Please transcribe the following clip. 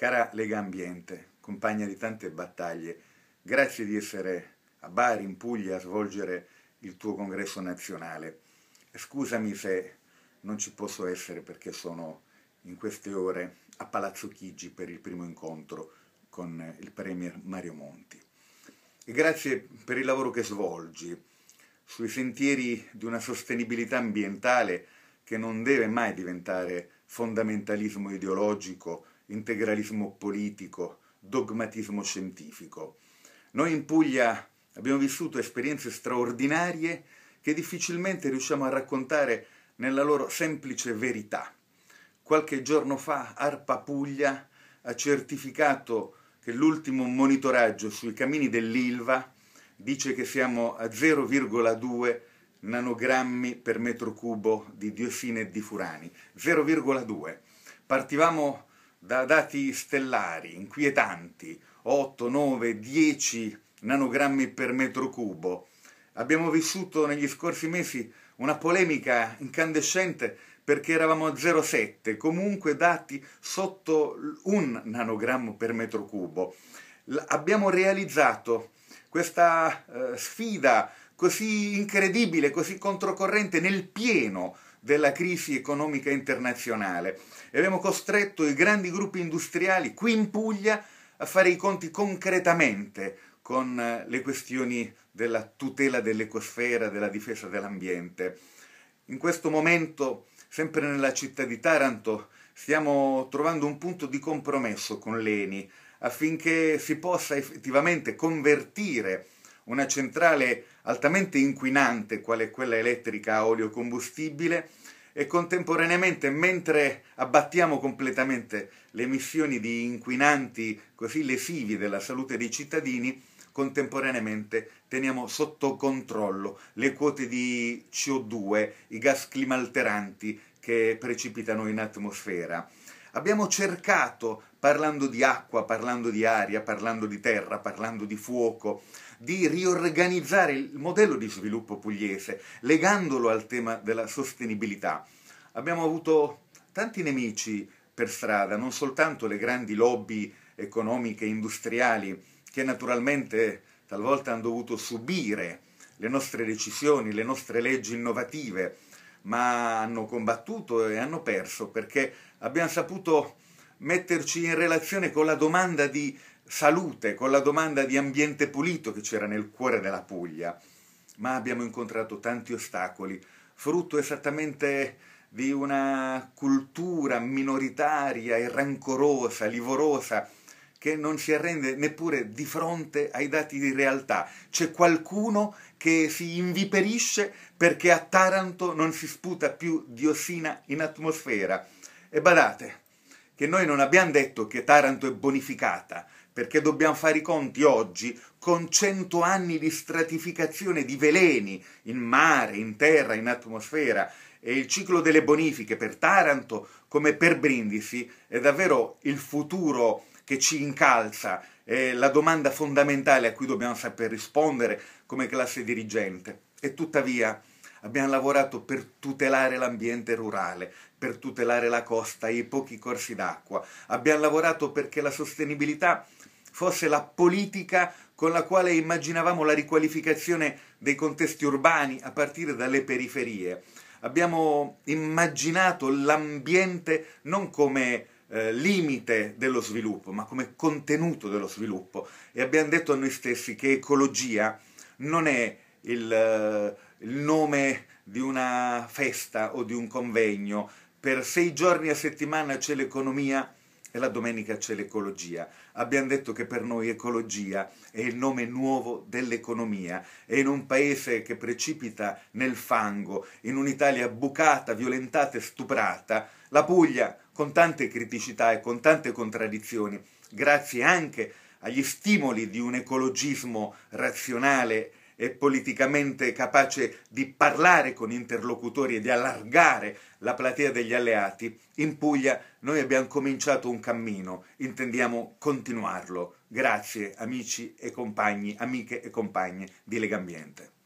Cara Lega Ambiente, compagna di tante battaglie, grazie di essere a Bari, in Puglia, a svolgere il tuo congresso nazionale. Scusami se non ci posso essere perché sono in queste ore a Palazzo Chigi per il primo incontro con il Premier Mario Monti. E grazie per il lavoro che svolgi sui sentieri di una sostenibilità ambientale che non deve mai diventare fondamentalismo ideologico integralismo politico, dogmatismo scientifico. Noi in Puglia abbiamo vissuto esperienze straordinarie che difficilmente riusciamo a raccontare nella loro semplice verità. Qualche giorno fa Arpa Puglia ha certificato che l'ultimo monitoraggio sui camini dell'Ilva dice che siamo a 0,2 nanogrammi per metro cubo di diossine e di furani. 0,2. Partivamo da dati stellari inquietanti, 8, 9, 10 nanogrammi per metro cubo. Abbiamo vissuto negli scorsi mesi una polemica incandescente perché eravamo a 0,7, comunque dati sotto un nanogrammo per metro cubo. L- abbiamo realizzato questa eh, sfida così incredibile, così controcorrente nel pieno della crisi economica internazionale e abbiamo costretto i grandi gruppi industriali qui in Puglia a fare i conti concretamente con eh, le questioni della tutela dell'ecosfera, della difesa dell'ambiente. In questo momento, sempre nella città di Taranto, stiamo trovando un punto di compromesso con l'ENI affinché si possa effettivamente convertire una centrale altamente inquinante quale quella elettrica a olio combustibile e contemporaneamente mentre abbattiamo completamente le emissioni di inquinanti così lesivi della salute dei cittadini, contemporaneamente teniamo sotto controllo le quote di CO2, i gas climalteranti che precipitano in atmosfera. Abbiamo cercato, parlando di acqua, parlando di aria, parlando di terra, parlando di fuoco, di riorganizzare il modello di sviluppo pugliese, legandolo al tema della sostenibilità. Abbiamo avuto tanti nemici per strada, non soltanto le grandi lobby economiche e industriali, che naturalmente talvolta hanno dovuto subire le nostre decisioni, le nostre leggi innovative, ma hanno combattuto e hanno perso perché abbiamo saputo metterci in relazione con la domanda di salute, con la domanda di ambiente pulito che c'era nel cuore della Puglia, ma abbiamo incontrato tanti ostacoli, frutto esattamente di una cultura minoritaria e rancorosa, livorosa, che non si arrende neppure di fronte ai dati di realtà. C'è qualcuno che si inviperisce perché a Taranto non si sputa più diossina in atmosfera. E badate che noi non abbiamo detto che Taranto è bonificata, perché dobbiamo fare i conti oggi con cento anni di stratificazione di veleni in mare, in terra, in atmosfera e il ciclo delle bonifiche per Taranto come per Brindisi è davvero il futuro che ci incalza, è la domanda fondamentale a cui dobbiamo saper rispondere come classe dirigente. E tuttavia Abbiamo lavorato per tutelare l'ambiente rurale, per tutelare la costa e i pochi corsi d'acqua. Abbiamo lavorato perché la sostenibilità fosse la politica con la quale immaginavamo la riqualificazione dei contesti urbani a partire dalle periferie. Abbiamo immaginato l'ambiente non come eh, limite dello sviluppo, ma come contenuto dello sviluppo e abbiamo detto a noi stessi che ecologia non è il, eh, il nome di una festa o di un convegno, per sei giorni a settimana c'è l'economia e la domenica c'è l'ecologia. Abbiamo detto che per noi ecologia è il nome nuovo dell'economia e in un paese che precipita nel fango, in un'Italia bucata, violentata e stuprata, la Puglia, con tante criticità e con tante contraddizioni, grazie anche agli stimoli di un ecologismo razionale è politicamente capace di parlare con interlocutori e di allargare la platea degli alleati, in Puglia noi abbiamo cominciato un cammino, intendiamo continuarlo. Grazie amici e compagni, amiche e compagne di Legambiente.